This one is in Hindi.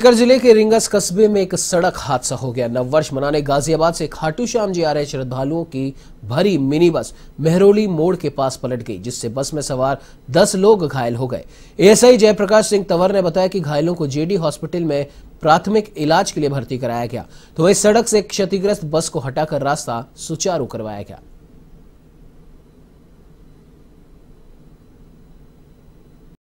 सीकर जिले के रिंगस कस्बे में एक सड़क हादसा हो गया नववर्ष मनाने गाजियाबाद से खाटू श्याम जी आ रहे श्रद्धालुओं की भरी मिनी बस मेहरोली मोड़ के पास पलट गई जिससे बस में सवार 10 लोग घायल हो गए एएसआई जयप्रकाश सिंह तंवर ने बताया कि घायलों को जेडी हॉस्पिटल में प्राथमिक इलाज के लिए भर्ती कराया गया तो वही सड़क से क्षतिग्रस्त बस को हटाकर रास्ता सुचारू करवाया गया